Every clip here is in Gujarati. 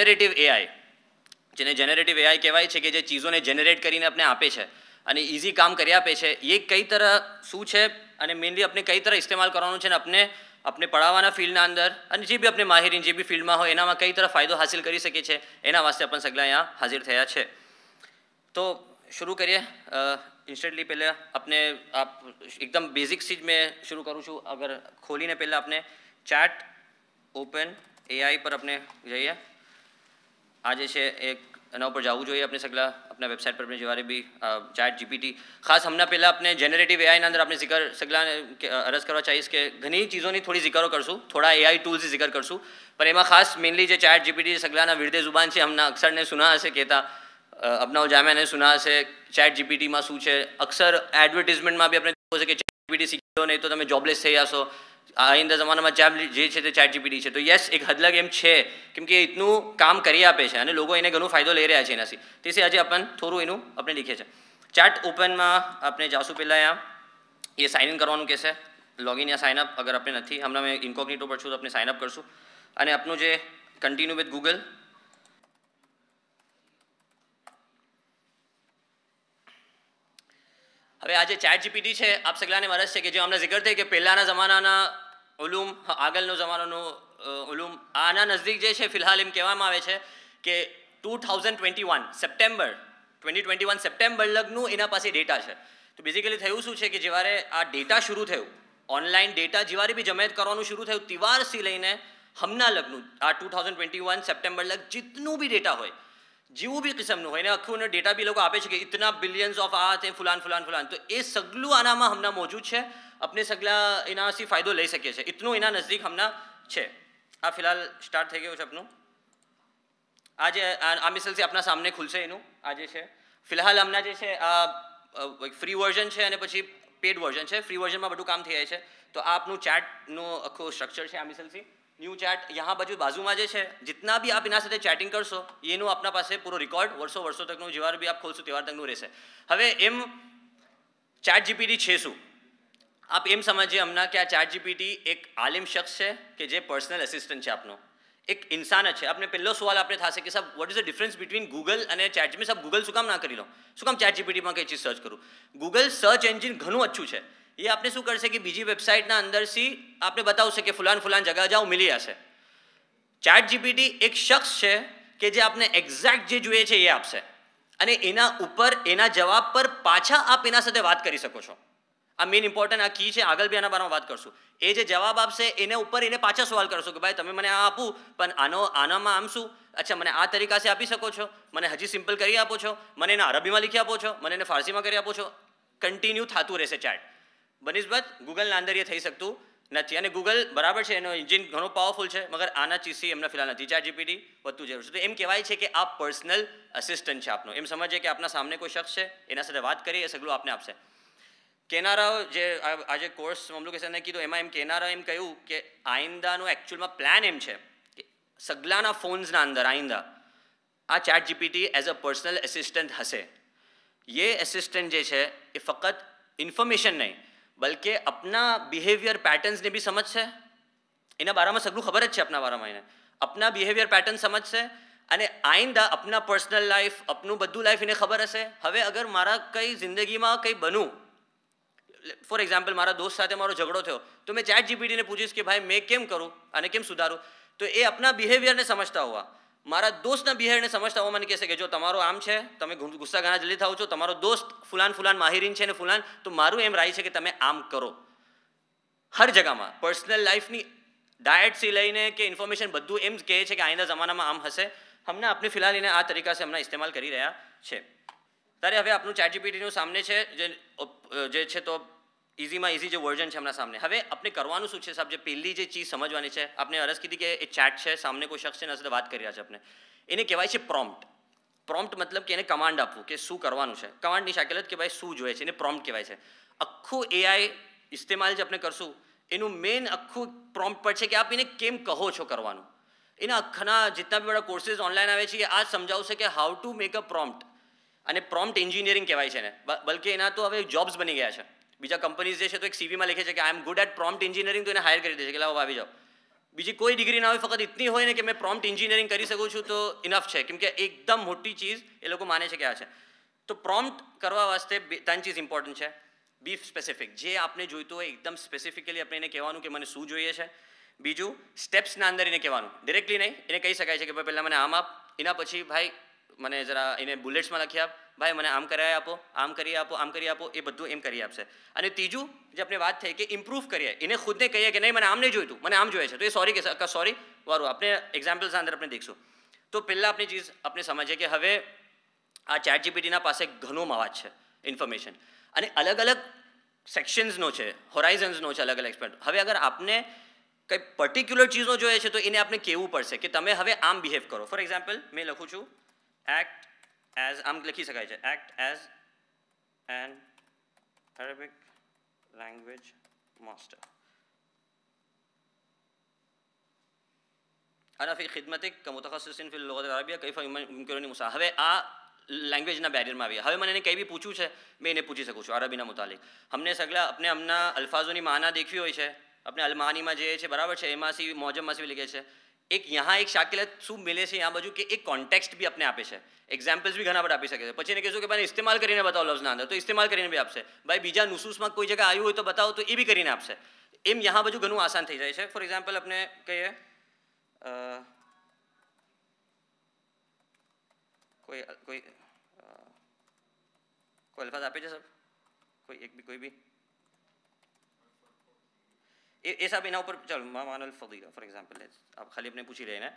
જેનરેટિવ એઆઈ જેને જેનેરેટિવ એઆઈ કહેવાય છે કે જે ચીજોને જનરેટ કરીને આપણે આપે છે અને ઇઝી કામ કરી આપે છે એ કઈ તરહ શું છે અને મેઇનલી આપણે કઈ તરહ ઇસ્તેમાલ કરવાનું છે અને આપણે આપણે પડાવવાના ફિલ્ડના અંદર અને જે બી આપણે માહિરી જે બી ફિલ્ડમાં હોય એનામાં કઈ તરફ ફાયદો હાસિલ કરી શકીએ છીએ એના વાસ્તે આપણે સગલા અહીંયા હાજર થયા છે તો શરૂ કરીએ ઇન્સ્ટન્ટલી પહેલાં આપને આપ એકદમ બેઝિક સીજ મેં શરૂ કરું છું અગર ખોલીને પહેલાં આપણે ચાર્ટ ઓપન એઆઈ પર આપણે જઈએ આ જે છે એક એના ઉપર જવું જોઈએ આપણે સગલા આપણા વેબસાઇટ પર આપણે જવારે બી ચેટ જીપીટી ખાસ હમણાં પહેલાં આપણે જેનરેટિવ એઆઈના અંદર આપણે જિકર સગલાને અરજ કરવા ચાહીશ કે ઘણી ચીજોની થોડી જિકરો કરશું થોડા એઆઈ ટૂલ્સની જિકર કરશું પણ એમાં ખાસ મેઇનલી જે ચાટ જીપીટી સગલાના વિરદે જુબાન છે હમણાં અક્ષરને સુના હશે કહેતા અપનાવ જામ્યાને સુના હશે ચેટ જીપીટીમાં શું છે અક્ષર એડવર્ટિઝમેન્ટમાં બી આપણે છે કે ચેટ જીપીટી શીખ્યો નહીં તો તમે જોબલેસ થઈ જશો આઈંદા જમાનામાં ચાપ જે છે તે ચેટ જીપીટી છે તો યસ એક હદલગ એમ છે કેમ કે એટલું કામ કરી આપે છે અને લોકો એને ઘણો ફાયદો લઈ રહ્યા છે એનાથી તેથી આજે આપણને થોડું એનું આપણે લીખે છે ચેટ ઓપનમાં આપણે જાશું પહેલાં અહીંયા એ સાઇન ઇન કરવાનું કહેશે લોગિન યા સાઇન અપ અગર આપણે નથી હમણાં મેં ઇન્કોગ્નિટો પર છું તો આપણે સાઇન અપ કરશું અને આપણું જે કન્ટિન્યુ વિથ ગૂગલ હવે આજે ચેટ જીપીટી છે આપ સગલાને મરજ છે કે જે અમને જિકર થઈ કે પહેલાંના જમાનાના ઉલૂમ આગળનો જમાનાનું ઉલૂમ આના નજદીક જે છે ફિલહાલ એમ કહેવામાં આવે છે કે two thousand twenty one September twenty twenty one September લગનું એના પાસે ડેટા છે તો બેઝિકલી થયું શું છે કે જ્યારે આ ડેટા શરૂ થયું ઓનલાઈન ડેટા જેવારે બી જમાયત કરવાનું શરૂ થયું તિવારથી લઈને હમણાં લગ્નનું આ two thousand twenty one September લગ જેટલું બી ડેટા હોય જેવું બી કિસમનું હોય ને આખું ડેટા બી લોકો આપે છે કે ઇતના બિલિયન્સ ઓફ આ તે ફુલાન ફુલાન ફુલાન તો એ સગલું આનામાં હમણાં મોજૂદ છે આપણે સગલા એનાથી ફાયદો લઈ શકીએ છીએ એટલું એના નજીક હમણાં છે આ ફિલહાલ સ્ટાર્ટ થઈ ગયું છે આપનું આજે આ મિસલથી આપણા સામને ખુલશે એનું આજે છે ફિલહાલ હમણાં જે છે આ ફ્રી વર્ઝન છે અને પછી પેડ વર્ઝન છે ફ્રી વર્ઝનમાં બધું કામ થઈ જાય છે તો આ આપનું ચેટનું આખું સ્ટ્રક્ચર છે આ મિસલથી ન્યૂ ચેટ યહાં બાજુ બાજુમાં જે છે जितना भी આપ એના સાથે ચેટિંગ કરશો એનું આપના પાસે પૂરો રિકોર્ડ વર્ષો વર્ષો તકનું જેવાર બી આપ ખોલશો તેવાર તકનું રહેશે હવે એમ ચેટ જીપીટી છે શું આપ એમ સમજીએ હમણાં કે આ ચાર જીપીટી એક આલિમ શખ્સ છે કે જે પર્સનલ એસિસ્ટન્ટ છે આપનો એક ઇન્સાન છે આપણે પહેલો સવાલ આપણે થશે કે સાહેબ what is the difference between Google અને ચેટ મેં સાહેબ ગૂગલ શું કામ ના કરી લો શું કામ ચેટ જીપીટીમાં કઈ ચીજ સર્ચ કરું ગૂગલ સર્ચ એન્જિન ઘણું અચ્છું છે એ આપણે શું કરશે કે બીજી વેબસાઇટના અંદરથી આપણે બતાવશે કે ફલાન ફુલાન જગા જાઓ મિલી જશે ચેટ જીપીટી એક શખ્સ છે કે જે આપને એક્ઝેક્ટ જે જોઈએ છે એ આપશે અને એના ઉપર એના જવાબ પર પાછા આપ એના સાથે વાત કરી શકો છો આ મેઇન ઇમ્પોર્ટન્ટ આ કી છે આગળ બી આના બારામાં વાત કરશું એ જે જવાબ આપશે એને ઉપર એને પાછા સવાલ કરશો કે ભાઈ તમે મને આ આપું પણ આનો આનામાં આમ શું અચ્છા મને આ તરીકાથી આપી શકો છો મને હજી સિમ્પલ કરી આપો છો મને એને અરબીમાં લખી આપો છો મને એને ફારસીમાં કરી આપો છો કન્ટિન્યુ થતું રહેશે ચેટ બનિસ્બત ગૂગલના અંદર એ થઈ શકતું નથી અને ગૂગલ બરાબર છે એનો ઇન્જિન ઘણો પાવરફુલ છે મગર આના ચીસી એમના ફિલહાલ નથી ચાર જીપીડી વધતું જરૂર છે તો એમ કહેવાય છે કે આ પર્સનલ અસિસ્ટન્ટ છે આપનો એમ સમજીએ કે આપના સામે કોઈ શખ્સ છે એના સાથે વાત કરી એ સગલું આપને આપશે કેનારાઓ જે આજે કોર્સ મમલુકે સરના કીધું એમાં એમ કેનારા એમ કહ્યું કે આઈંદાનું એકચ્યુઅલમાં પ્લાન એમ છે કે સગલાના ફોન્સના અંદર આઈંદા આ chat GPT as a personal assistant હશે યે એસિસ્ટન્ટ જે છે એ ફક્ત ઇન્ફોર્મેશન નહીં બલકે આપના બિહેવિયર પેટર્ન્સને બી સમજશે એના બારામાં સગલું ખબર જ છે આપના બારામાં એને આપના બિહેવિયર પેટર્ન સમજશે અને આઈંદા અપના પર્સનલ લાઈફ આપનું બધું લાઈફ એને ખબર હશે હવે અગર મારા કંઈ જિંદગીમાં કંઈ બનું ફોર એક્ઝામ્પલ મારા દોસ્ત સાથે મારો ઝઘડો થયો તો મેં ચેટ જીપીટીને પૂછીશ કે ભાઈ મેં કેમ કરું અને કેમ સુધારું તો એ આપના બિહેવિયરને સમજતા હોવા મારા દોસ્તના બિહેવિયરને સમજતા હોવા મને કહેશે કે જો તમારો આમ છે તમે ગુસ્સા ઘણા જલ્દી થાવ છો તમારો દોસ્ત ફુલાન ફુલાન માહિરીન છે ને ફુલાન તો મારું એમ રાય છે કે તમે આમ કરો હર જગામાં પર્સનલ લાઈફની ડાયટથી લઈને કે ઇન્ફોર્મેશન બધું એમ કહે છે કે આઈના જમાનામાં આમ હશે હમણાં આપણે ફિલહાલ એને આ તરીકાથી હમણાં ઇસ્તેમાલ કરી રહ્યા છે તારે હવે આપણું ચેટ જીપીટીનું સામને છે જે છે તો ઇઝીમાં ઇઝી જે વર્ઝન છે એમના સામે હવે આપણે કરવાનું શું છે સાહેબ જે પહેલી જે ચીજ સમજવાની છે આપણે અરજ કીધી કે એ ચેટ છે સામે કોઈ શખ્સ છે એના સાથે વાત કરી રહ્યા છે આપણે એને કહેવાય છે પ્રોમ્પ્ટ પ્રોમ્પ્ટ મતલબ કે એને કમાન્ડ આપવું કે શું કરવાનું છે કમાન્ડની શાકેલત કે ભાઈ શું જોઈએ છે એને પ્રોમ્પ્ટ કહેવાય છે આખું એઆઈ ઇસ્તેમાલ જે આપણે કરશું એનું મેઇન આખું પ્રોમ્પ્ટ પર છે કે આપ એને કેમ કહો છો કરવાનું એના આખાના જેટલા બી બધા કોર્સીસ ઓનલાઈન આવે છે કે આ સમજાવશે કે how to make a prompt અને પ્રોમ્પ્ટ એન્જિનિયરિંગ કહેવાય છે એને બલકે એના તો હવે જોબ્સ બની ગયા છે બીજા કંપનીઝ જે છે તો એક સીવીમાં લખે છે કે I am good at prompt engineering તો એને હાયર કરી દે છે કે લાવો આવી જાઓ બીજી કોઈ ડિગ્રી ના હોય ફક્ત એટલી હોય ને કે મેં પ્રોમ્પ્ટ એન્જિનિયરિંગ કરી શકું છું તો ઇનફ છે કેમ કે એકદમ મોટી ચીજ એ લોકો માને છે કે આ છે તો પ્રોમ્પ્ટ કરવા વાસ્તે ત્રણ ચીજ ઇમ્પોર્ટન્ટ છે બી સ્પેસિફિક જે આપણે જોઈતું હોય એકદમ સ્પેસિફિકલી આપણે એને કહેવાનું કે મને શું જોઈએ છે બીજું સ્ટેપ્સના અંદર એને કહેવાનું ડિરેક્ટલી નહીં એને કહી શકાય છે કે ભાઈ પહેલાં મને આમ આપ એના પછી ભાઈ મને જરા એને બુલેટ્સમાં લખી આપ ભાઈ મને આમ કરાવી આપો આમ કરી આપો આમ કરી આપો એ બધું એમ કરી આપશે અને ત્રીજું જે આપણે વાત થઈ કે ઇમ્પ્રૂવ કરીએ એને ખુદને કહીએ કે નહીં મને આમ નહીં જોઈતું મને આમ જોઈએ છે તો એ સોરી કે સોરી વારું આપણે એક્ઝામ્પલ્સ અંદર આપણે દેખશું તો પહેલાં આપણી ચીજ આપણે સમજીએ કે હવે આ ચેટ જીપીટીના પાસે ઘણો માવાજ છે ઇન્ફોર્મેશન અને અલગ અલગ સેક્શન્સનો છે હોરાઇઝન્સનો છે અલગ અલગ એક્સપર્ટ હવે અગર આપને કંઈ પર્ટિક્યુલર ચીજો જોઈએ છે તો એને આપણે કહેવું પડશે કે તમે હવે આમ બિહેવ કરો ફોર એક્ઝામ્પલ મેં લખું છું એક્ટ એઝ આમ લખી શકાય છે act as an Arabic language master أنا في خدمتك كمتخصص في اللغة العربية કઈ يمكنني મુસા હવે આ લેંગ્વેજના બેરિયરમાં આવી હવે મને એને કંઈ બી પૂછ્યું છે મેં એને પૂછી શકું છું અરબીના મુતાલિક હમને સગલા આપણે હમણાં અલ્ફાઝોની માના દેખવી હોય છે આપણે અલમાનીમાં જે છે બરાબર છે એમાંથી મોજમમાંથી લીખે છે એક યહાં એક શાકિલત શું મિલે છે આ બાજુ કે એક કોન્ટેક્સ્ટ બી આપણે આપે છે એક્ઝામ્પલ્સ બી ઘણા બધા આપી શકે છે પછી એને કહેશું કે ભાઈ ઇસ્તેમાલ કરીને બતાવો લફ્ઝના અંદર તો ઇસ્તેમાલ કરીને બી આપશે ભાઈ બીજા નુસુસમાં કોઈ જગ્યા આવ્યું હોય તો બતાવો તો એ બી કરીને આપશે એમ યહાં બાજુ ઘણું આસાન થઈ જાય છે ફોર એક્ઝામ્પલ આપણે કહીએ કોઈ કોઈ કોઈ અલ્ફાઝ આપે છે સાહેબ કોઈ એક બી કોઈ બી એ સાહેબ એના ઉપર ચાલો મામાન અલ ફોર એક્ઝામ્પલ ખાલી આપણે પૂછી લઈને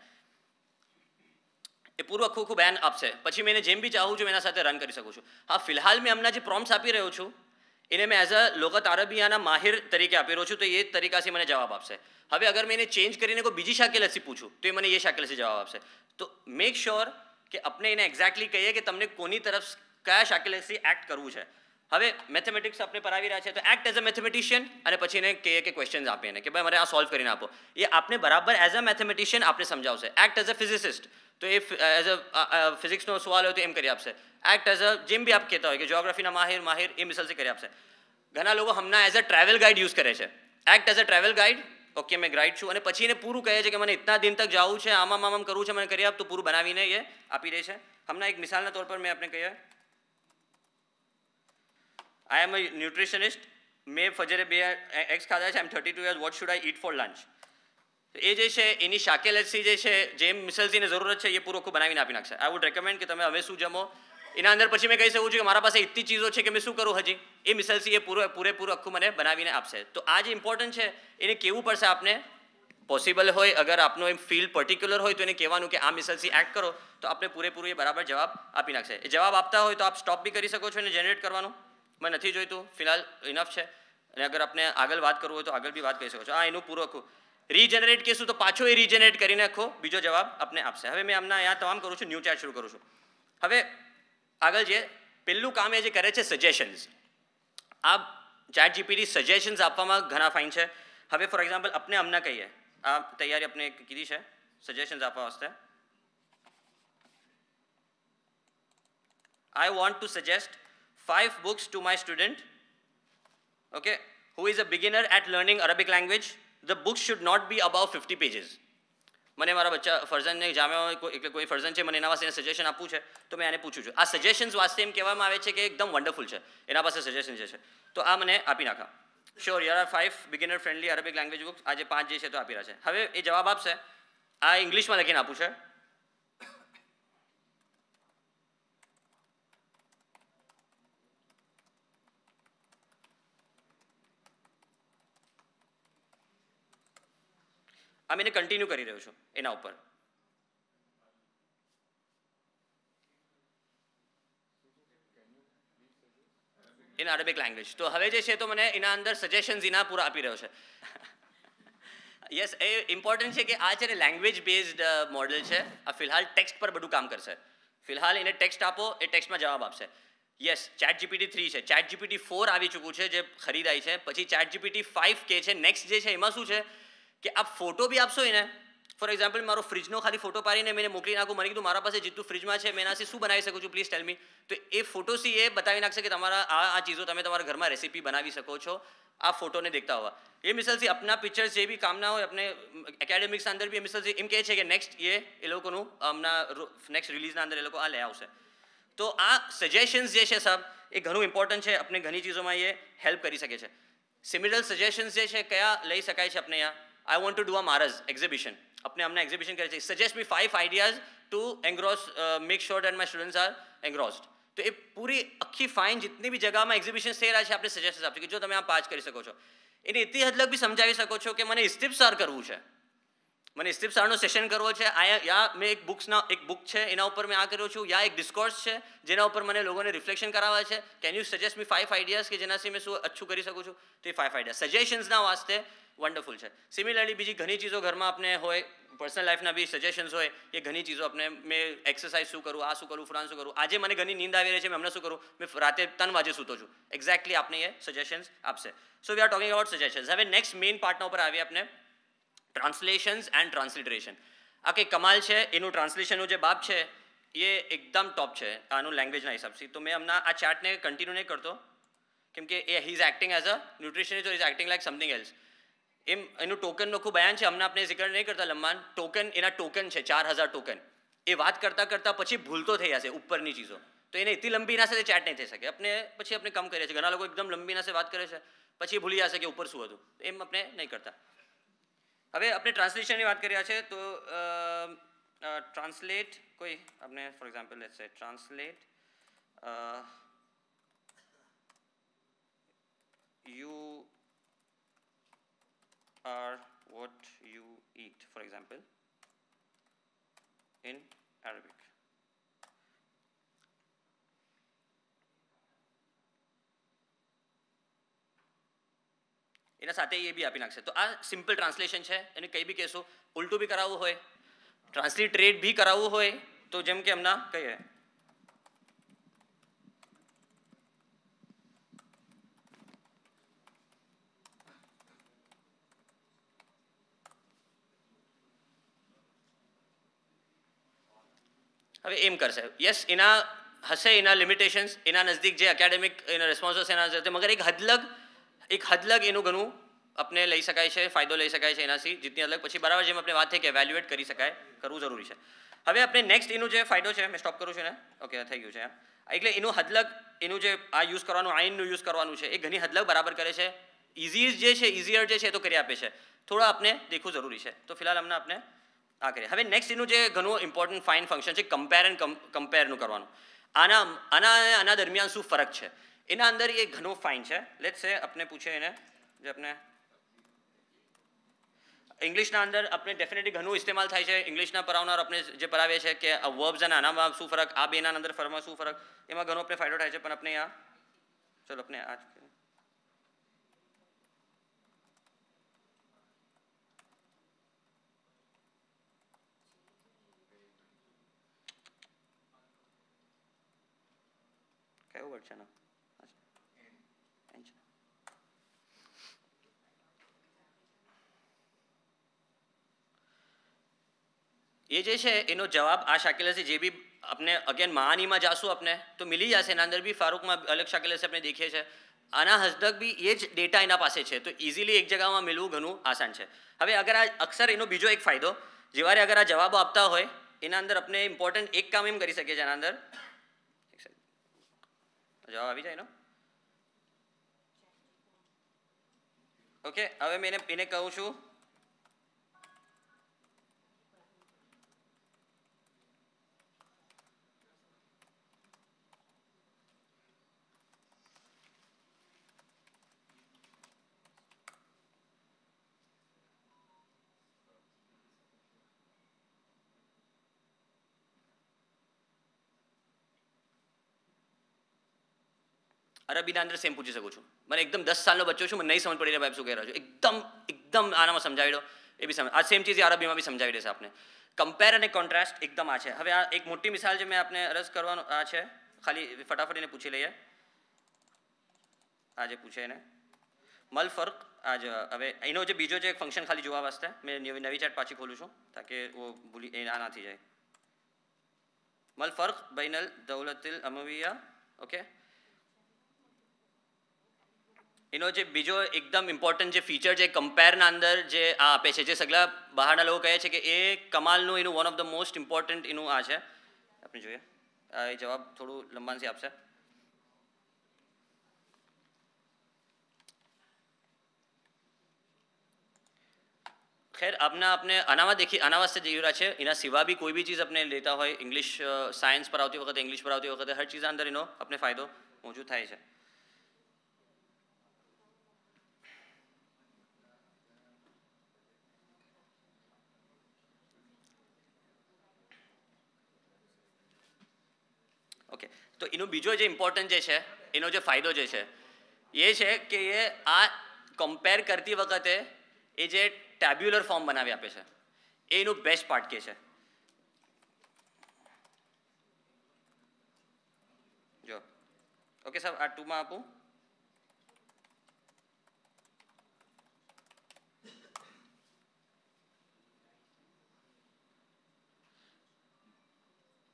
એ પૂરું આખું બેન આપશે પછી મેં જેમ બી ચાહું છું એના સાથે રન કરી શકું છું હા ફિલહાલ મેં હમણાં જે પ્રોમ્સ આપી રહ્યો છું એને મેં એઝ અ લોગત આરબીયાના માહિર તરીકે આપી રહ્યો છું તો એ તરીકાથી મને જવાબ આપશે હવે અગર મેં એને ચેન્જ કરીને કોઈ બીજી શાકે પૂછું તો એ મને એ શાકે જવાબ આપશે તો મેક શ્યોર કે આપણે એને એક્ઝેક્ટલી કહીએ કે તમને કોની તરફ કયા શાકે એક્ટ કરવું છે હવે મેથેમેટિક્સ આપણે પરાવી રહ્યા છે તો એક્ટ એઝ અ મેથેમેટિશિયન અને પછી એને કહે કે ક્વેશ્ચન આપે એને કે ભાઈ મારે આ સોલ્વ કરીને આપો એ આપણે બરાબર એઝ અ મેથેમેટિશિયન આપને સમજાવશે એક્ટ એઝ અ ફિઝિસિસ્ટ તો એ એઝ અ ફિઝિક્સનો સવાલ હોય તો એમ કરી આપશે એક્ટ એઝ અ જેમ બી આપ કહેતા હોય કે જ્યોગ્રાફીના માહિર માહિર એ મિસલથી કરી આપશે ઘણા લોકો હમણાં as a travel guide use કરે છે act as a travel guide okay મેં ગાઈડ છું અને પછી એને પૂરું કહે છે કે મને ઇતના દિન તક જવું છે આમાં આમ કરવું છે મને કરી આપ તો પૂરું બનાવીને એ આપી દે છે હમણાં એક મિસાલના તौर પર મેં આપણે કહ્યું આઈ એમ અ ન્યુટ્રિશનિસ્ટ મેં ફજરે બે એક્સ ખાધા છે I am thirty two years what should I eat for lunch એ જે છે એની શાકે લસ્સી જે છે જેમ મિસલજીને જરૂરત છે એ પૂરો બનાવીને આપી નાખશે આઈ વુડ રેકમેન્ડ કે તમે હવે શું જમો એના અંદર પછી મેં કહી શકું છું કે મારા પાસે એટલી ચીજો છે કે મેં શું કરું હજી એ મિસલસી એ પૂરો પૂરેપૂરું આખું મને બનાવીને આપશે તો આ જે ઇમ્પોર્ટન્ટ છે એને કેવું પડશે આપને પોસિબલ હોય અગર આપનો એમ ફિલ્ડ પર્ટિક્યુલર હોય તો એને કહેવાનું કે આ મિસલસી એક્ટ કરો તો આપણે પૂરેપૂરું એ બરાબર જવાબ આપી નાખશે એ જવાબ આપતા હોય તો આપ સ્ટોપ બી કરી શકો છો એને જનરેટ કરવાનું મેં નથી જોઈતું ફિલહાલ ઇનફ છે અને અગર આપણે આગળ વાત કરવું હોય તો આગળ બી વાત કરી શકો છો આ એનું પૂરું આખું રીજનરેટ કહેશું તો પાછો એ રીજનરેટ કરી નાખો બીજો જવાબ આપને આપશે હવે મેં આમના અહીંયા તમામ કરું છું ન્યૂ ચાર્ટ શરૂ કરું છું હવે આગળ જે પહેલું કામ એ જે કરે છે સજેશન્સ આ ચાર્ટ જીપીટી સજેશન્સ આપવામાં ઘણા ફાઇન છે હવે ફોર એક્ઝામ્પલ આપણે અમને કહીએ આ તૈયારી આપણે કીધી છે સજેશન્સ આપવા વાસ્તે I want to suggest five books to my student, okay, who is a beginner at learning Arabic language. The book should not be above 50 pages. મને મારા બચ્ચા ફર્ઝનને જામ્યા કોઈ એટલે કોઈ ફર્ઝન છે મને એના પાસે સજેશન આપવું છે તો મેં એને પૂછું છું આ સજેશન્સ વાસ્તે એમ કહેવામાં આવે છે કે એકદમ વન્ડરફુલ છે એના પાસે સજેશન જે છે તો આ મને આપી નાખા sure here are five beginner friendly Arabic language book આજે પાંચ જે છે તો આપી રહ્યા છે હવે એ જવાબ આપશે આ ઇંગ્લિશમાં લખીને આપું છે આ મેં કન્ટિન્યુ કરી રહ્યો છું એના ઉપર ઇન અરેબિક લેંગ્વેજ તો હવે જે છે તો મને એના અંદર સજેશન્સ એના પૂરા આપી રહ્યો છે યસ એ ઇમ્પોર્ટન્ટ છે કે આ છે ને લેંગ્વેજ બેઝડ મોડેલ છે આ ફિલહાલ ટેક્સ્ટ પર બધું કામ કરશે ફિલહાલ એને ટેક્સ્ટ આપો એ ટેક્સ્ટમાં જવાબ આપશે યસ ચેટ જીપીટી થ્રી છે ચેટ જીપીટી ફોર આવી ચૂક્યું છે જે ખરીદાય છે પછી ચેટ જીપીટી ફાઇવ કે છે નેક્સ્ટ જે છે એમાં શું છે કે આ ફોટો બી આપશો એને ફોર એક્ઝામ્પલ મારો ફ્રિજનો ખાલી ફોટો પાડીને મેં મોકલી નાખું મને કીધું મારા પાસે જેટલું ફ્રિજમાં છે મેં એનાથી શું બનાવી શકું છું પ્લીઝ ટેલ મી તો એ ફોટોથી એ બતાવી નાખશે કે તમારા આ આ ચીજો તમે તમારા ઘરમાં રેસીપી બનાવી શકો છો આ ફોટોને દેખતા હોવા એ મિસલથી આપના પિક્ચર્સ જે બી કામના હોય આપણે એકેડેમિક્સ અંદર બી મિસલથી એમ કહે છે કે નેક્સ્ટ એ એ લોકોનું હમણાં નેક્સ્ટ રિલીઝના અંદર એ લોકો આ લઈ આવશે તો આ સજેશન્સ જે છે સાહેબ એ ઘણું ઇમ્પોર્ટન્ટ છે આપણે ઘણી ચીજોમાં એ હેલ્પ કરી શકે છે સિમિલર સજેશન્સ જે છે કયા લઈ શકાય છે આપણે અહીંયા I want to do a Maras exhibition. अपने हमने exhibition करे चाहिए. Suggest me five ideas to engross, uh, make sure that my students are engrossed. તો એ પૂરી આખી ફાઇન જિતની બી જગ્યામાં એક્ઝિબિશન થઈ રહ્યા છે આપણે સજેશન્સ આપશે કે જો તમે આ પાંચ કરી શકો છો એની એટલી હદ લગ બી સમજાવી શકો છો કે મને ઇસ્તિફસાર કરવું છે મને ઇસ્તિફસારનો સેશન કરવો છે આ યા મેં એક બુક્સના એક બુક છે એના ઉપર મેં આ કર્યો છું યા એક ડિસ્કોર્સ છે જેના ઉપર મને લોકોને રિફ્લેક્શન કરાવવા છે can you suggest me five ideas કે જેનાથી મેં શું અચ્છું કરી શકું છું તો એ ફાઇવ આઈડિયા સજેશન્સના વાસ્તે વન્ડરફુલ છે સિમિલરલી બીજી ઘણી ચીજો ઘરમાં આપણે હોય પર્સનલ લાઈફના બી સજેશન્સ હોય એ ઘણી ચીજો આપણે મેં એક્સરસાઇઝ શું કરું આ શું કરું ફ્રાન શું કરું આજે મને ઘણી નીંદ આવી રહી છે મેં હમણાં શું કરું મેં રાતે ત્રણ વાજે સૂતો છું એક્ઝેક્ટલી આપને એ સજેશન્સ આપશે so we are talking about suggestions હવે નેક્સ્ટ મેઇન પાર્ટના ઉપર આવીએ આપણે ટ્રાન્સલેશન્સ એન્ડ ટ્રાન્સલિટરેશન આ કંઈ કમાલ છે એનું ટ્રાન્સલેશનનું જે બાપ છે એ એકદમ ટોપ છે આનું લેંગ્વેજના હિસાબથી તો મેં હમણાં આ ચાર્ટને કન્ટિન્યુ નહીં કરતો કેમ કે એ he is acting as a nutritionist is acting like something else એમ એનું ટોકનનો ખૂબ બયાન છે હમણાં આપણે જિકર નહીં કરતા લમ્માન ટોકન એના ટોકન છે ચાર હજાર ટોકન એ વાત કરતાં કરતાં પછી ભૂલતો થઈ જશે ઉપરની ચીજો તો એને એટલી લંબી ના સાથે ચેટ નહીં થઈ શકે આપણે પછી આપણે કમ કરીએ છીએ ઘણા લોકો એકદમ લંબી ના વાત કરે છે પછી ભૂલી જશે કે ઉપર શું હતું એમ આપણે નહીં કરતા હવે આપણે ટ્રાન્સલેશનની વાત કરી રહ્યા છે તો ટ્રાન્સલેટ કોઈ આપણે for example let say translate you are what you eat, for example, in Arabic. એના સાથે એ બી આપી નાખશે તો આ સિમ્પલ ટ્રાન્સલેશન છે એને કંઈ બી કહેશો ઉલટું બી કરાવવું હોય ટ્રાન્સલેટ ટ્રાન્સલેટરેટ બી કરાવવું હોય તો જેમ કે એમના કહીએ હવે એમ કરશે યસ એના હશે એના લિમિટેશન્સ એના નજદીક જે એકેડેમિક એના રિસ્પોન્સીસ એના મગર એક હદલગ એક હદલગ એનું ઘણું આપણે લઈ શકાય છે ફાયદો લઈ શકાય છે એનાથી જીતની અલગ પછી બરાબર જેમ આપણે વાત થઈ કે વેલ્યુએટ કરી શકાય કરવું જરૂરી છે હવે આપણે નેક્સ્ટ એનું જે ફાયદો છે મેં સ્ટોપ કરું છું ને ઓકે થઈ ગયું છે એટલે એનું હદલગ એનું જે આ યુઝ કરવાનું આઈનનું યુઝ કરવાનું છે એ ઘણી હદલગ બરાબર કરે છે ઇઝી જે છે ઇઝીયર જે છે એ તો કરી આપે છે થોડો આપણે દેખવું જરૂરી છે તો ફિલહાલ અમને આપણે આ કરીએ હવે નેક્સ્ટ એનું જે ઘણું ઇમ્પોર્ટન્ટ ફાઇન ફંક્શન છે કમ્પેર એન્ડ કમ્પેરનું કરવાનું આના આના આના દરમિયાન શું ફરક છે એના અંદર એ ઘણો ફાઇન છે લેટ સે આપણે પૂછે એને જે આપણે ઇંગ્લિશના અંદર આપણે ડેફિનેટલી ઘણું ઇસ્તેમાલ થાય છે ઇંગ્લિશના પરાવનાર આપણે જે પરાવે છે કે આ વર્બ્સ અને આનામાં શું ફરક આ બેના અંદર ફરમાં શું ફરક એમાં ઘણો આપણે ફાયદો થાય છે પણ આપણે આ ચલો આપણે આ કયો વર્ડ છે એ જે છે એનો જવાબ આ શાકેલ જે બી આપણે અગેન મહાનીમાં જાશું આપણે તો મિલી જશે એના અંદર બી ફારૂકમાં અલગ શાકેલ હશે આપણે દેખીએ છીએ આના હસ્તક બી એ જ ડેટા એના પાસે છે તો ઇઝીલી એક જગ્યામાં મેળવું ઘણું આસાન છે હવે અગર આ અક્ષર એનો બીજો એક ફાયદો જેવારે અગર આ જવાબો આપતા હોય એના અંદર આપણે ઇમ્પોર્ટન્ટ એક કામ એમ કરી શકીએ છીએ એના અંદર જવાબ આવી જાય નો ઓકે હવે મેં એને કહું છું અરબીના અંદર સેમ પૂછી શકું છું મને એકદમ દસ સાલનો બચ્ચો છું મને નહીં સમજ પડી રહ્યા સાહેબ શું કહી રહ્યા છો એકદમ એકદમ આનામાં સમજાવી દો એ બી સમજ આ સેમ ચીઝ અરબીમાં બી સમજાવી દેશે આપને કમ્પેર અને કોન્ટ્રાસ્ટ એકદમ આ છે હવે આ એક મોટી મિસાલ જે મેં આપને અરજ કરવાનો આ છે ખાલી ફટાફટ એને પૂછી લઈએ આજે પૂછે એને મલ ફર્ક આજ હવે એનો જે બીજો જે ફંક્શન ખાલી જોવા વાસ્તે મેં નવી નવી ચેટ પાછી ખોલું છું તાકે વો ભૂલી એ ના થઈ જાય મલ ફર્ક બૈનલ દૌલતિલ અમવિયા ઓકે એનો જે બીજો એકદમ ઇમ્પોર્ટન્ટ જે ફીચર જે કમ્પેરના અંદર જે આ આપે છે જે સગલા બહારના લોકો કહે છે કે એ કમાલનું એનું one of the most important એનું આ છે આપણે જોઈએ એ જવાબ થોડું લંબાણથી આપશે ખેર આપને આપણે આનામાં દેખી આના વાસ્તે જઈ રહ્યા છે એના સિવાય બી કોઈ બી ચીજ આપણે લેતા હોય ઇંગ્લિશ સાયન્સ પર આવતી વખતે ઇંગ્લિશ પર આવતી વખતે હર ચીજ અંદર એનો આપણે ફાયદો મોજૂદ થાય છે તો એનો બીજો જે ઇમ્પોર્ટન્ટ જે છે એનો જે ફાયદો જે છે એ છે કે એ આ કમ્પેર કરતી વખતે એ જે ટેબ્યુલર ફોર્મ બનાવી આપે છે એનું બેસ્ટ પાર્ટ કે છે જો ઓકે સર આ ટુમાં આપું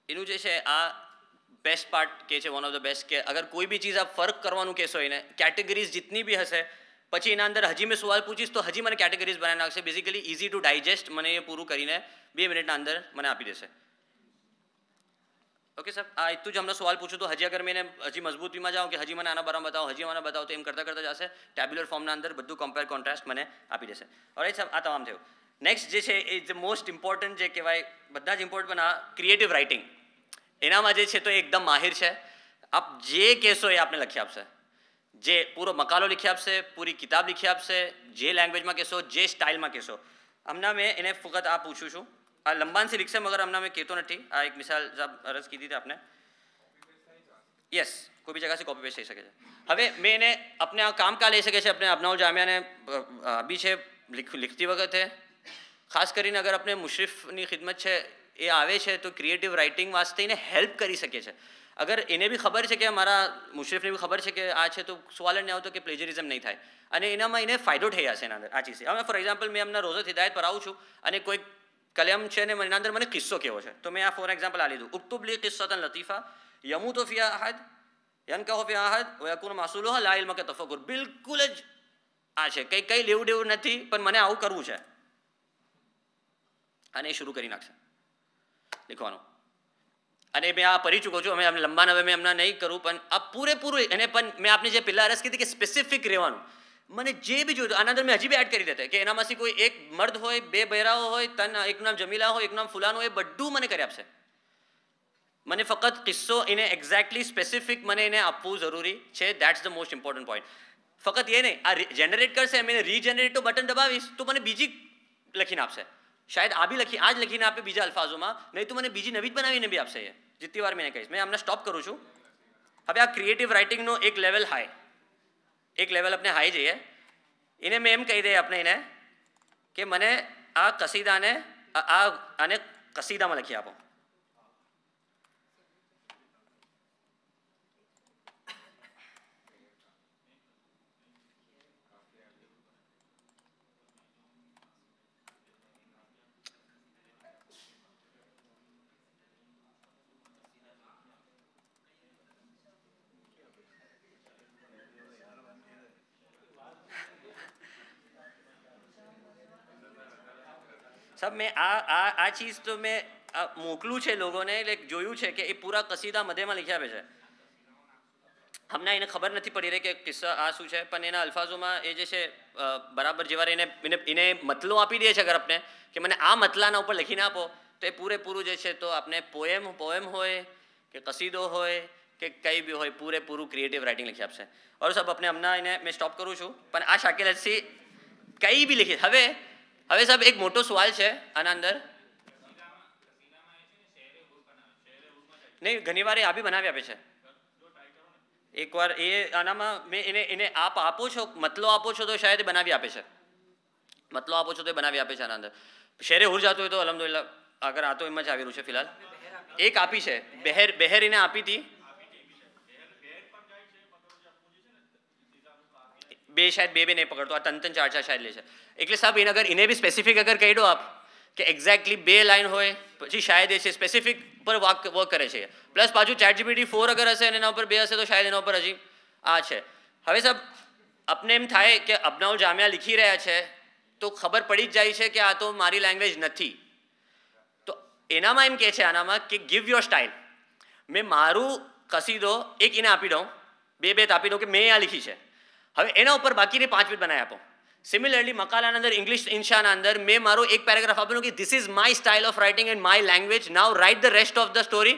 એનું જે છે આ બેસ્ટ પાર્ટ કે છે વન ઓફ ધ બેસ્ટ કે અગર કોઈ બી ચીજ આપ ફર્ક કરવાનું કહેશો એને કેટેગરીઝ જીતની બી હશે પછી એના અંદર હજી મેં સવાલ પૂછીશ તો હજી મને કેટેગરીઝ બનાવી નાખશે બેઝિકલી ઇઝી ટુ ડાયજેસ્ટ મને એ પૂરું કરીને બે મિનિટના અંદર મને આપી દેશે ઓકે સર આ એટલું જ હમણાં સવાલ પૂછું તો હજી અગર મેં હજી મજબૂતીમાં જાઉં કે હજી મને આના બારામાં બતાવો હજી મને બતાવો તો એમ કરતાં કરતાં જશે ટેબ્યુલર ફોર્મના અંદર બધું કમ્પેર કોન્ટ્રાસ્ટ મને આપી દેશે ઓરાઈટ સાહેબ આ તમામ થયું નેક્સ્ટ જે છે એ જે મોસ્ટ ઇમ્પોર્ટન્ટ જે કહેવાય બધા જ ઇમ્પોર્ટન્ટ પણ આ ક્રિએટિવ રાઇટિંગ એનામાં જે છે તો એકદમ માહિર છે આપ જે કહેશો એ આપને લખી આપશે જે પૂરો મકાલો લખી આપશે પૂરી કિતાબ લખી આપશે જે લેંગ્વેજમાં કહેશો જે સ્ટાઇલમાં કહેશો હમણાં મેં એને ફક્ત આ પૂછું છું આ લંબાનથી લીખશે મગર હમણાં મેં કહેતો નથી આ એક મિસાલ રસ કીધી હતી આપને યસ કોઈ બી જગાથી કોપી પેસ્ટ થઈ શકે છે હવે મેં એને આપણે આ કામ કા લઈ શકે છે આપણે અપનાવ જામ્યાને બી છે લીખતી વખતે ખાસ કરીને અગર આપણે મુશરીફની ખિદમત છે એ આવે છે તો ક્રિએટિવ રાઇટિંગ વાંચતે એને હેલ્પ કરી શકે છે અગર એને બી ખબર છે કે મારા મુશરીફને બી ખબર છે કે આ છે તો સવાલ નહીં આવતો કે પ્લેજરિઝમ નહીં થાય અને એનામાં એને ફાયદો થઈ જશે એના અંદર આ ચીજથી હવે ફોર એક્ઝામ્પલ મેં એમના રોજ હિદાયત પર આવું છું અને કોઈક કલમ છે ને એના અંદર મને કિસ્સો કેવો છે તો મેં આ ફોર એક્ઝામ્પલ આ લીધું ઉક્તુબલી કિસ્સતન લતીફા યમુ તો ફિયા અહદ યનકહો ફિયા અહદ વયકુન માસુલુહ લા ઇલ્મ કે તફક્કુર બિલકુલ જ આ છે કંઈ કઈ લેવું દેવું નથી પણ મને આવું કરવું છે અને એ શરૂ કરી નાખશે લખવાનું અને મેં આ પરી ચૂકો છું અમે અમને લંબા હવે મેં હમણાં નહીં કરું પણ આ પૂરેપૂરું એને પણ મેં આપની જે પહેલાં રસ કીધી કે સ્પેસિફિક રહેવાનું મને જે બી જોયું આના અંદર મેં હજી બી એડ કરી દેતા કે એનામાંથી કોઈ એક મર્દ હોય બે બહેરાઓ હોય તન એકનું નામ જમીલા હોય એકનું નામ ફુલાનું હોય બધું મને કરી આપશે મને ફક્ત કિસ્સો એને એક્ઝેક્ટલી સ્પેસિફિક મને એને આપવું જરૂરી છે that's the most important point ફક્ત એ નહીં આ જનરેટ કરશે એમ એને રીજનરેટ તો બટન દબાવીશ તો મને બીજી લખીને આપશે શાયદ આ બી લખી આ જ લખીને આપે બીજા અલ્ફાઝોમાં નહીં તો મને બીજી નવી જ બનાવીને બી આપશે એ જેટલી વાર મેં કહીશ મેં આમને સ્ટોપ કરું છું હવે આ ક્રિએટિવ રાઇટિંગનો એક લેવલ હાઈ એક લેવલ આપણે હાઈ જઈએ એને મેં એમ કહી દઈએ આપણે એને કે મને આ કસીદાને આ આને કસીદામાં લખી આપો સબ મેં આ આ આ ચીજ તો મેં મોકલું છે લોકોને એટલે જોયું છે કે એ પૂરા કસીદા મધ્યમાં લખ્યા છે હમણાં એને ખબર નથી પડી રહી કે કિસ્સા આ શું છે પણ એના અલ્ફાઝોમાં એ જે છે બરાબર જેવા એને એને એને મતલો આપી દે છે અગર આપને કે મને આ મતલાના ઉપર લખીને આપો તો એ પૂરેપૂરું જે છે તો આપણે પોએમ પોએમ હોય કે કસીદો હોય કે કંઈ બી હોય પૂરેપૂરું ક્રિએટિવ રાઇટિંગ લખી આપશે ઓર સબ આપણે હમણાં એને મેં સ્ટોપ કરું છું પણ આ શાકિલ હસી કંઈ બી લખી હવે હવે સાહેબ એક મોટો સવાલ છે આના અંદર નહીં ઘણી વાર એ આભી બનાવી આપે છે એકવાર એ આનામાં મેં એને એને આપ આપો છો મતલો આપો છો તો શાયદ બનાવી આપે છે મતલો આપો છો તો એ બનાવી આપે છે આના અંદર શેરે હુર જતો હોય તો અલહમદુલ્લા આગળ આ તો એમ જ આવી રહ્યું છે ફિલહાલ એક આપી છે બહેર એને આપી હતી બે શાયદ બે બે નહીં પકડતો આ ત્રણ ત્રણ ચાર ચાર શાયદ લે છે એટલે સાહેબ એને અગર એને બી સ્પેસિફિક અગર કહી દો આપ કે એક્ઝેક્ટલી બે લાઇન હોય પછી શાયદ એ છે સ્પેસિફિક પર વર્ક વર્ક કરે છે પ્લસ પાછું ચેટ જીપીટી ફોર અગર હશે અને એના ઉપર બે હશે તો શાયદ એના ઉપર હજી આ છે હવે સાહેબ આપને એમ થાય કે અબનાઉ જામ્યા લીખી રહ્યા છે તો ખબર પડી જ જાય છે કે આ તો મારી લેંગ્વેજ નથી તો એનામાં એમ કહે છે આનામાં કે ગીવ યોર સ્ટાઇલ મેં મારું કસીદો એક એને આપી દઉં બે બે આપી દઉં કે મેં આ લીખી છે હવે એના ઉપર બાકીની પાંચ મિનિટ બનાવી આપો સિમિલરલી મકાલાના અંદર ઇંગ્લિશ ઇન્શાના અંદર મેં મારો એક પેરેગ્રાફ આપેલો કે this is my style of writing and my language now write the rest of the story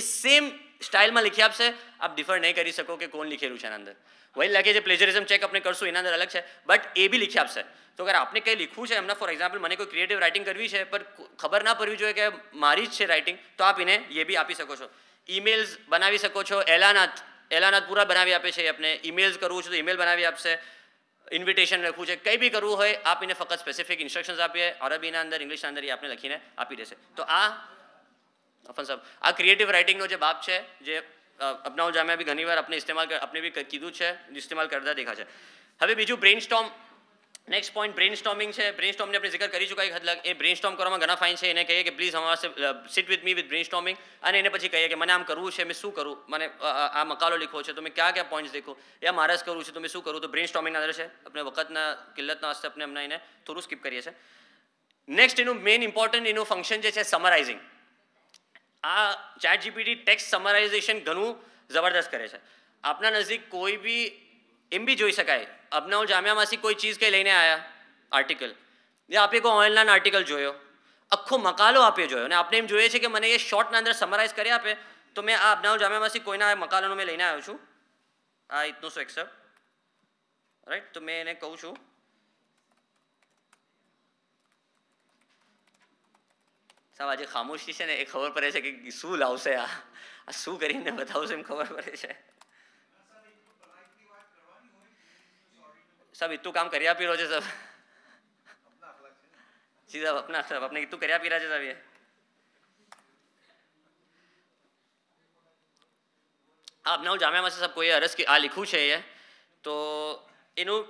એ સેમ સ્ટાઇલમાં લખી આપશે આપ ડિફર નહીં કરી શકો કે કોણ લખેલું છે એના અંદર વહી લાગે જે પ્લેજરિઝમ ચેક આપણે કરશું એના અંદર અલગ છે બટ એ બી લખી આપશે તો અગર આપણે કંઈ લખવું છે એમના ફોર એક્ઝામ્પલ મને કોઈ ક્રિએટિવ રાઇટિંગ કરવી છે પણ ખબર ના પડવી જોઈએ કે મારી જ છે રાઇટિંગ તો આપ એને એ બી આપી શકો છો ઈમેલ્સ બનાવી શકો છો એલાનાથ એલાનાત પૂરા બનાવી આપે છે આપને ઈમેલ્સ કરવું છે તો ઈમેલ બનાવી આપશે ઇન્વિટેશન લખવું છે કંઈ બી કરવું હોય આપીને ફક્ત સ્પેસિફિક ઇન્સ્ટ્રક્શન્સ આપીએ અરબીના અંદર ઇંગ્લિશના અંદર એ આપને લખીને આપી દેશે તો આ અફન સાહેબ આ ક્રિએટિવ રાઇટિંગનો જે બાપ છે જે અપનાવ જામે બી ઘણીવાર આપણે ઇસ્તેમાલ આપણે બી કીધું છે ઇસ્તેમાલ કરતા દેખા છે હવે બીજું brainstorm next point brainstorming છે બ્રેનસ્ટોમની આપણે જિકર કરી ચૂકાય હદલક એ બ્રેનસ્ટોમ કરવામાં ઘણા ફાઇન છે એને કહીએ કે પ્લીઝ અમારા સાથે sit with me with brainstorming અને એને પછી કહીએ કે મને આમ કરવું છે મેં શું કરું મને આ મકાલો લખો છે તો મેં ક્યાં ક્યાં પોઈન્ટ્સ દેખો એ મારે જ કરવું છે તો મેં શું કરું તો બ્રેનસ્ટોમિંગના અંદર છે આપણે વખતના કિલ્લતના હસ્તે આપણે હમણાં એને થોડું સ્કીપ કરીએ છીએ નેક્સ્ટ એનું મેઇન ઇમ્પોર્ટન્ટ એનું ફંક્શન જે છે સમરાઇઝિંગ આ ચેટ જીપીટી ટેક્સ સમરાઇઝેશન ઘણું જબરદસ્ત કરે છે આપના નજીક કોઈ બી એમ બી જોઈ શકાય अपना હું જામ્યામાંથી કોઈ ચીજ કંઈ લઈને આવ્યા આર્ટિકલ જે આપે કોઈ ઓનલાઈન આર્ટિકલ જોયો આખો મકાલો આપે જોયો અને આપણે એમ જોઈએ છે કે મને એ શોર્ટના અંદર સમરાઇઝ કરી આપે તો મેં આ અપનાવ જામ્યામાંથી કોઈના મકાલોનો મેં લઈને આવ્યો છું આ રીતનું શું એક્સેપ્ટ રાઈટ તો મેં એને કહું છું સાહેબ આજે ખામોશી છે ને એ ખબર પડે છે કે શું લાવશે આ શું કરીને બતાવશે એમ ખબર પડે છે સાહેબ એટલું કામ કરી આપી રહ્યો છે સાહેબ જી સાહેબ આપના સાહેબ આપણે એટલું કરી આપી રહ્યા છે સાહેબ આપના જામ્યામાં સાહેબ કોઈએ અરસ કે આ લખ્યું છે એ તો એનું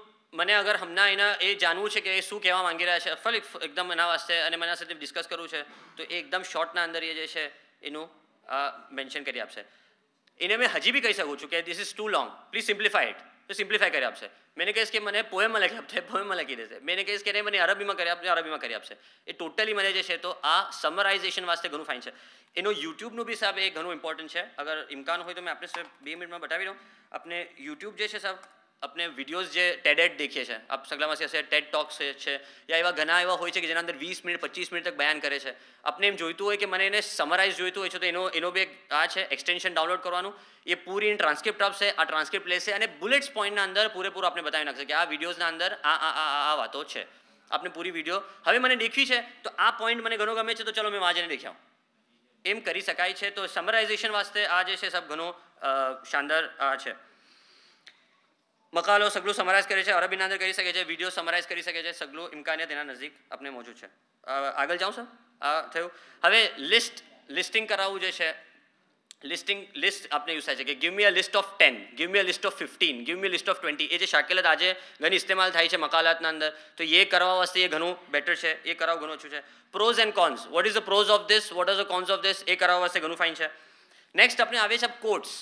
મને અગર હમણાં એના એ જાણવું છે કે એ શું કહેવા માંગી રહ્યા છે અફલ એકદમ એના વાસ્તે અને મને સાથે ડિસ્કસ કરવું છે તો એ એકદમ શોર્ટના અંદર એ જે છે એનું મેન્શન કરી આપશે એને મેં હજી બી કહી શકું છું કે this is too long please simplify તો સિમ્પ્લિફાઈ કરી આપશે મેને કહીશ કે મને પોએમમાં લખી આપશે પોએમમાં લખી દેશે મેને કહીશ કે નહીં મને અરબીમાં કરી આપશે અરબીમાં કરી આપશે એ ટોટલી મને જે છે તો આ સમરાઇઝેશન વાસ્તે ઘણું ફાઇન છે એનું યુટ્યુબનું બી સાહેબ એ ઘણું ઇમ્પોર્ટન્ટ છે અગર ઇમકાન હોય તો મેં આપણે સાહેબ બે મિનિટમાં બતાવી દઉં આપણે યુટ્યુબ જે છે સાહેબ આપણે વિડીયોઝ જે ટેડેટ દેખીએ છીએ આપ સગલામાં હશે ટેડ ટોક્સ છે યા એવા ઘણા એવા હોય છે કે જેના અંદર વીસ મિનિટ પચીસ મિનિટ તક બયાન કરે છે આપને એમ જોઈતું હોય કે મને એને સમરાઇઝ જોઈતું હોય છે તો એનો એનો બે આ છે એક્સટેન્શન ડાઉનલોડ કરવાનું એ પૂરી એની ટ્રાન્સક્રિપ્ટ આપશે આ ટ્રાન્સક્રિપ્ટ લેશે અને બુલેટ્સ પોઈન્ટના અંદર પૂરેપૂરો આપણે બતાવી નાખશે કે આ વિડીયોઝના અંદર આ આ આ આ વાતો છે આપને પૂરી વિડીયો હવે મને દેખવી છે તો આ પોઈન્ટ મને ઘણો ગમે છે તો ચલો મેં વાંચીને દેખાઉં એમ કરી શકાય છે તો સમરાઇઝેશન વાસ્તે આ જે છે સબ ઘણો શાનદાર આ છે મકાલો સગલું સમરાઇઝ કરે છે અરબી અંદર કરી શકે છે વિડીયો સમરાઇઝ કરી શકે છે સગલું ઇમ્કાનિયત એના નજીક આપણે મોજૂદ છે આગળ જાઉં સર આ થયું હવે લિસ્ટ લિસ્ટિંગ કરાવવું જે છે લિસ્ટિંગ લિસ્ટ આપણે યુઝ થાય છે કે give me a list of ten give me a list of fifteen give me list of twenty એ જે શાકેલત આજે ઘણી ઇસ્તેમાલ થાય છે મકાલાતના અંદર તો એ કરવા વાસ્તે એ ઘણું બેટર છે એ કરાવવું ઘણું ઓછું છે pros and cons what is a pros of this what is a cons of this એ કરવા વાસ્તે ઘણું ફાઇન છે નેક્સ્ટ આપણે આવે છે કોટ્સ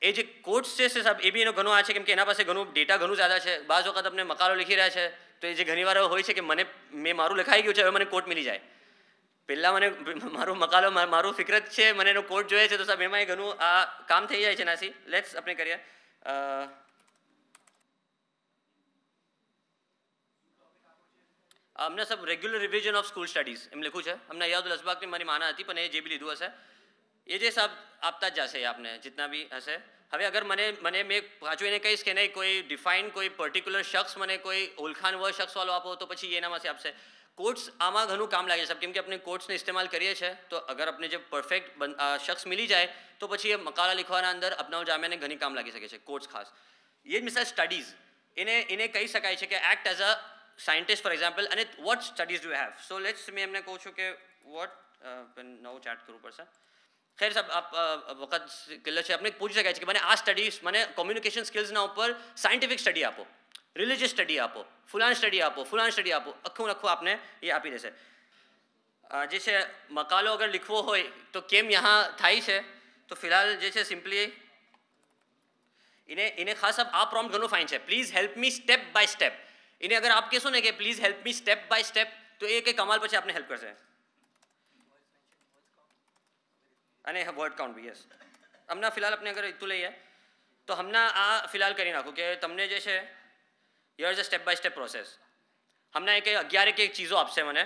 એ જે કોટ્સ છે સાહેબ એ બી એનો ઘણો આ છે કેમ કે એના પાસે ઘણું ડેટા ઘણું જ્યાદા છે બાજ વખત તમને મકાલો લખી રહ્યા છે તો એ જે ઘણી વાર હોય છે કે મને મેં મારું લખાઈ ગયું છે હવે મને કોટ મિલી જાય પહેલાં મને મારું મકાલો મારું ફિકરત છે મને એનો કોટ જોઈએ છે તો સાહેબ એમાં એ ઘણું આ કામ થઈ જાય છે નાસી લેટ્સ આપણે કરીએ અમને સબ regular revision of school studies એમ લખ્યું છે અમને યાદ લસબાગની મારી માના હતી પણ એ જે બી લીધું હશે એ જે સબ આપતા જ જશે આપને જીતના બી હશે હવે અગર મને મને મેં પાછું એને કહીશ કે નહીં કોઈ ડિફાઇન કોઈ પર્ટિક્યુલર શખ્સ મને કોઈ ઓળખાણ વ શખ્સ વાળો આપો તો પછી એનામાંથી આપશે કોટ્સ આમાં ઘણું કામ લાગે છે કેમ કે આપણે કોટ્સને ઇસ્તેમાલ કરીએ છીએ તો અગર આપણે જે પરફેક્ટ શખ્સ મિલી જાય તો પછી એ મકાલા લખવાના અંદર અપનાવ જામ્યાને ઘણી કામ લાગી શકે છે કોટ્સ ખાસ એ જ મિસાલ સ્ટડીઝ એને એને કહી શકાય છે કે act as a scientist for example અને what studies you have so let's મેં એમને કહું છું કે વોટ નવું ચાર્ટ કરવું પડશે खैर साहब आप वक्त क्लियर से आपने पूछ सके कि मैंने आज स्टडीज मैंने कम्युनिकेशन स्किल्स ना ऊपर साइंटिफिक स्टडी आपो रिलीजियस स्टडी आपो फुलान स्टडी आपो फुलान स्टडी आपो अखू रखो आपने ये आप ही जैसे जैसे मकालो अगर लिखवो हो तो केम यहाँ थाई से तो फिलहाल जैसे सिंपली इन्हें इन्हें खास अब आप प्रॉम घनो फाइन है please help me step by step इन्हें अगर आप कह सो ना कि please help me step by step तो एक एक कमाल पर आपने हेल्प कर सकें અને વર્ડ કાઉન્ટ બી યસ હમણાં ફિલહાલ આપણે અગર એટલું લઈએ તો હમણાં આ ફિલહાલ કરી નાખું કે તમને જે છે here is a step by step process હમણાં એક અગિયાર એક એક ચીજો આપશે મને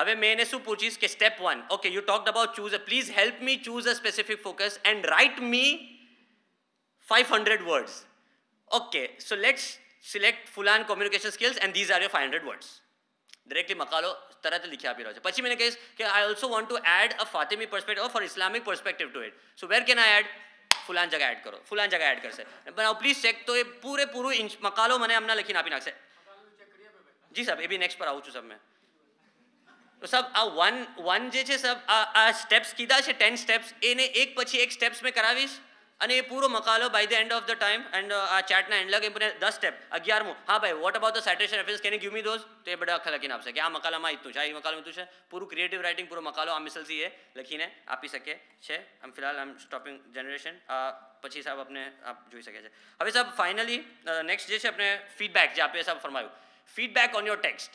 હવે મેં એને શું પૂછીશ કે step one okay you talk about choose a please help me choose a specific focus and write me five hundred words okay so let's select ફૂલ આન communication skills and these are your five hundred words directly મકાલો તરત લખી આપી રહ્યો છે પછી મને કહીશ કે I also want to add a ફાતિમી perspective for Islamic perspective to it so where can I add ફુલાન જગા એડ કરો ફુલાન જગા એડ કરશે પણ પ્લીઝ ચેક તો એ પૂરેપૂરું મકાલો મને હમણાં લખીને આપી નાખશે જી સાહેબ એ બી નેક્સ્ટ પર આવું છું સાહેબ મેં તો સાહેબ આ વન વન જે છે સાહેબ આ સ્ટેપ્સ કીધા છે ટેન સ્ટેપ્સ એને એક પછી એક સ્ટેપ્સ મેં કરાવીશ અને એ પૂરો મકાલો by the end of the time end આ ચેટના એન્ડ લગે મને દસ સ્ટેપ અગિયારમું હા ભાઈ what about the citation reference can give those તો એ બધા આખા લખીને આપશે કે આ મકાલામાં હતું છે આ મકાલામાં હતું છે પૂરું ક્રિએટિવ રાઇટિંગ પૂરો મકાલો આ મિસલથી એ લખીને આપી શકે છે આમ ફિલહાલ આમ સ્ટોપિંગ જનરેશન પછી સાહેબ આપને આપ જોઈ શકે છે હવે સાહેબ ફાઇનલી નેક્સ્ટ uh, જે છે આપણે ફીડબેક જે આપીએ સાહેબ ફરમાયું ફીડબેક ઓન યોર ટેક્સ્ટ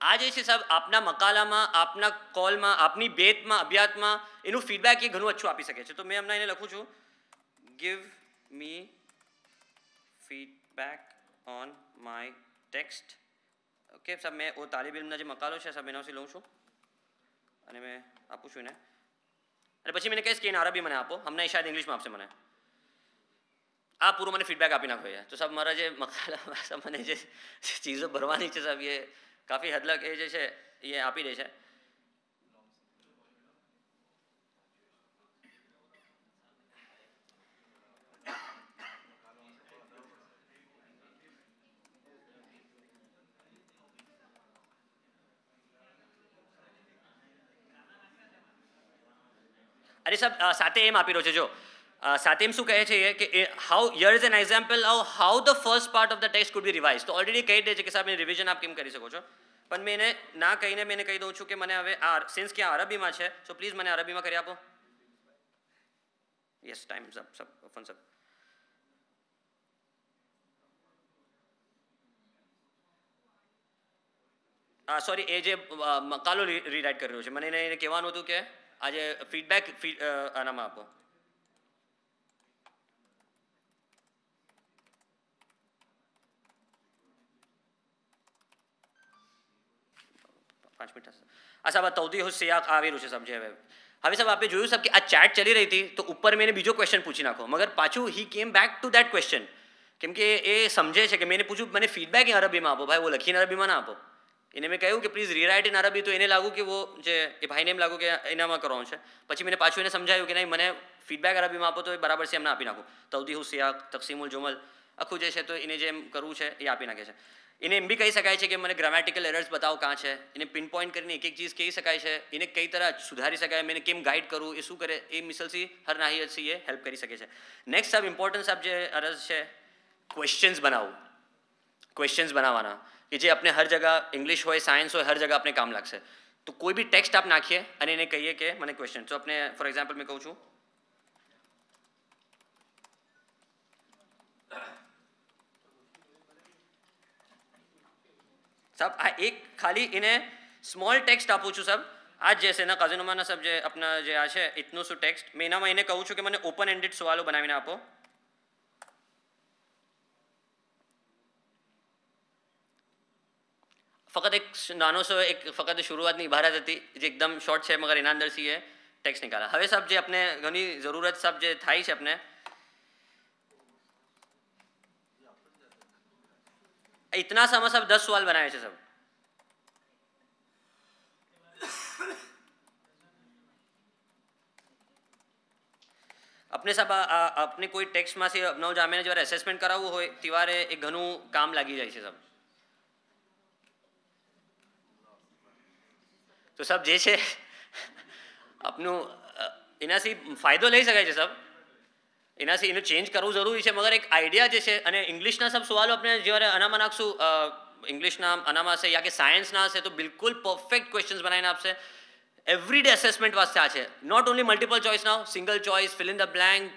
આ જે છે સાહેબ આપના મકાલામાં આપના કોલમાં આપની બેતમાં અભ્યાસમાં એનું ફીડબેક એ ઘણું ઓછું આપી શકે છે તો મેં હમણાં એને લખું છું give me feedback on my text okay સાહેબ મેં ઓ તાલિબ જે મકાલો છે સાહેબ એનાથી લઉં છું અને મેં આપું છું એને અને પછી મને કહીશ કે એને અરબી મને આપો હમણાં એ શાયદ ઇંગ્લિશમાં આપશે મને આ પૂરું મને ફીડબેક આપી નાખો યાર તો સાહેબ મારા જે મકાલા મને જે ચીજો ભરવાની છે સાહેબ એ કાફી હદલક એ જે છે એ આપી દે છે અરે સાહેબ સાથે એમ આપી રહ્યો છે જો Uh, શું કહે છે કે how your is an example of how the first part of the text could be revise તો ઓલરેડી કહી દે છે કે સાહેબ રિવિઝન આપ કેમ કરી શકો છો પણ મેં એને ના કહીને મેં કહી દઉં છું કે મને હવે આ સિન્સ કે આ અરબીમાં છે સો પ્લીઝ મને અરબીમાં કરી આપો યસ ટાઈમ સબ સબ ફોન સબ સોરી એ જે મકાલો રીરાઇટ રહ્યો છે મને એને કહેવાનું હતું કે આજે ફીડબેક આનામાં આપો પાંચ મિનિટ થશે આ સાહેબ તૌદી સિયાક આવેલું છે સમજે હવે હવે સાહેબ આપણે જોયું સાહેબ કે આ ચેટ ચલી રહી હતી તો ઉપર મેં બીજો ક્વેશ્ચન પૂછી નાખો મગર પાછું હી કેમ બેક ટુ દેટ ક્વેશ્ચન કેમ કે એ સમજે છે કે મેં પૂછ્યું મને ફીડબેક એ અરબીમાં આપો ભાઈ વો લખીને અરબીમાં ના આપો એને મેં કહ્યું કે પ્લીઝ રીરાઇટ ઇન અરબી તો એને લાગુ કે વો જે એ ભાઈને એમ લાગુ કે એનામાં કરવાનું છે પછી મેં પાછું એને સમજાયું કે નહીં મને ફીડબેક અરબીમાં આપો તો એ બરાબર છે એમને આપી નાખું તૌદી હું સિયાક તકસીમુલ જોમલ આખું જે છે તો એને જે એમ કરવું છે એ આપી નાખે છે એને એમ બી કહી શકાય છે કે મને ગ્રામેટિકલ એરર્સ બતાવો કાં છે એને પિન પોઈન્ટ કરીને એક એક ચીજ કહી શકાય છે એને કઈ તરહ સુધારી શકાય મેં કેમ ગાઈડ કરું એ શું કરે એ મિસલથી હર નાહિયતથી એ હેલ્પ કરી શકે છે નેક્સ્ટ સાહેબ ઇમ્પોર્ટન્સ સાહેબ જે અરજ છે ક્વેશ્ચન્સ બનાવવું ક્વેશ્ચન્સ બનાવવાના કે જે આપણે હર જગહ ઇંગ્લિશ હોય સાયન્સ હોય હર જગહ આપણે કામ લાગશે તો કોઈ બી ટેક્સ્ટ આપ નાખીએ અને એને કહીએ કે મને ક્વેશ્ચન તો આપણે ફોર એક્ઝામ્પલ મેં કહું છું સાહેબ આ એક ખાલી એને સ્મોલ ટેક્સ્ટ આપું છું સાહેબ આ જ છે એના કઝિનોમાંના સાહેબ જે આપના જે આ છે ઇતનું શું ટેક્સ્ટ મેં એનામાં એને કહું છું કે મને ઓપન એન્ડેડ સવાલો બનાવીને આપો ફક્ત એક નાનો સો એક ફક્ત શરૂઆતની ઇબારત હતી જે એકદમ શોર્ટ છે મગર એના અંદર સી એ ટેક્સ્ટ નીકાળા હવે સાહેબ જે આપણે ઘણી જરૂરત સાહેબ જે થાય છે આપણે इतना સમય સબ દસ સવાલ બનાવે છે સબ આપણે સબ આપણે કોઈ ટેક્સ્ટમાંથી નવ જામીને જ્યારે એસેસમેન્ટ કરાવવું હોય તિવારે એ ઘણું કામ લાગી જાય છે સબ તો સબ જે છે આપનું એનાથી ફાયદો લઈ શકાય છે સાહેબ એનાથી એને ચેન્જ કરવું જરૂરી છે મગર એક આઈડિયા જે છે અને ઇંગ્લિશના સબ સવાલો આપણે જ્યારે આનામાં નાખશું ઇંગ્લિશના અનામાં હશે યા કે સાયન્સના હશે તો બિલકુલ પરફેક્ટ ક્વેશ્ચન્સ બનાવીને આપશે એવરીડે અસેસમેન્ટ વાસ્તે આ છે not only multiple choice now single choice fill in the blank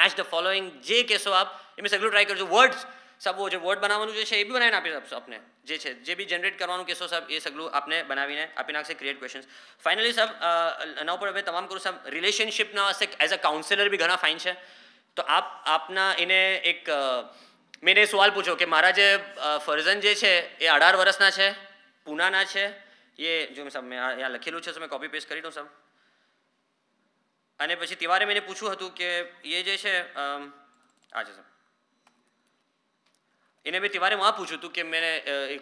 match the following જે કહેશો આપ એમ સગલું ટ્રાય કરજો વર્ડ્સ સબ જે વર્ડ બનાવવાનું જે છે એ બી બનાવીને આપી આપશો આપને જે છે જે બી જનરેટ કરવાનું કહેશો સાહેબ એ સગલું આપને બનાવીને આપી નાખશે ક્રિએટ ક્વેશ્ચન્સ ફાઇનલી સાહેબ એના ઉપર હવે તમામ કરું સાહેબ રિલેશનશિપના હશે એઝ અ કાઉન્સેલર બી ઘણા ફાઇન છે તો આપ આપના એને એક મેં એ સવાલ પૂછ્યો કે મારા જે ફર્ઝન જે છે એ અઢાર વર્ષના છે પૂનાના છે એ જો મેં સાહેબ મેં અહીંયા લખેલું છે મેં કોપી પેસ્ટ કરી દઉં સાહેબ અને પછી તિવારે મેં પૂછ્યું હતું કે એ જે છે આ છે સાહેબ એને મેં તિવારે માં પૂછ્યું હતું કે મેં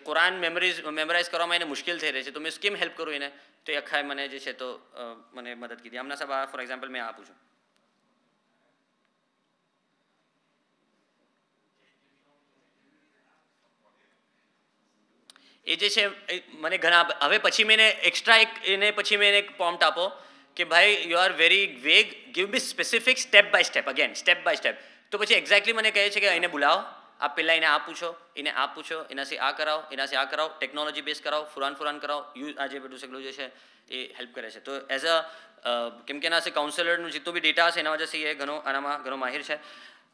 કુરાન મેમરીઝ મેમરાઇઝ કરવામાં એને મુશ્કેલ થઈ રહી છે તો મેં સ્કીમ હેલ્પ કરું એને તો એ અખાએ મને જે છે તો મને મદદ કીધી આમના સાહેબ આ ફોર એક્ઝામ્પલ મેં આ પૂછું એ જે છે મને ઘણા હવે પછી મેં એક્સ્ટ્રા એક એને પછી મેં એક પોમ્ટ આપો કે ભાઈ you are very vague give be specific step by step again step by step તો પછી એક્ઝેક્ટલી મને કહે છે કે એને બોલાવો આપ પહેલાં એને આ પૂછો એને આ પૂછો એનાથી આ કરાવો એનાથી આ કરાવો ટેકનોલોજી બેઝ કરાવો ફુરાન ફુરાન કરાવો યુ આ જે બધું સગલું જે છે એ હેલ્પ કરે છે તો એઝ અ કેમ કે એના કાઉન્સેલરનું જેટલું બી ડેટા છે એના વજહથી એ ઘણો આનામાં ઘણો માહિર છે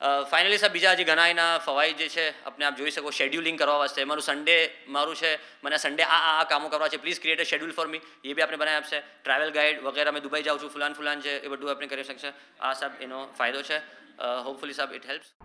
ફાઇનલી સાહેબ બીજા હજી ઘણા એના ફવાઈ જે છે આપણે આપ જોઈ શકો શેડ્યુલિંગ કરવા વાસ્તે મારું સન્ડે મારું છે મને સન્ડે આ આ કામો કરવા છે please create a schedule for me એ બી આપણે બનાવી આપશે ટ્રાવેલ ગાઈડ વગેરે અમે દુબઈ જાઉં છું ફુલાન ફુલાન છે એ બધું આપણે કરી શકશે આ સાહેબ એનો ફાયદો છે હોપફુલી સાહેબ ઇટ હેલ્પ્સ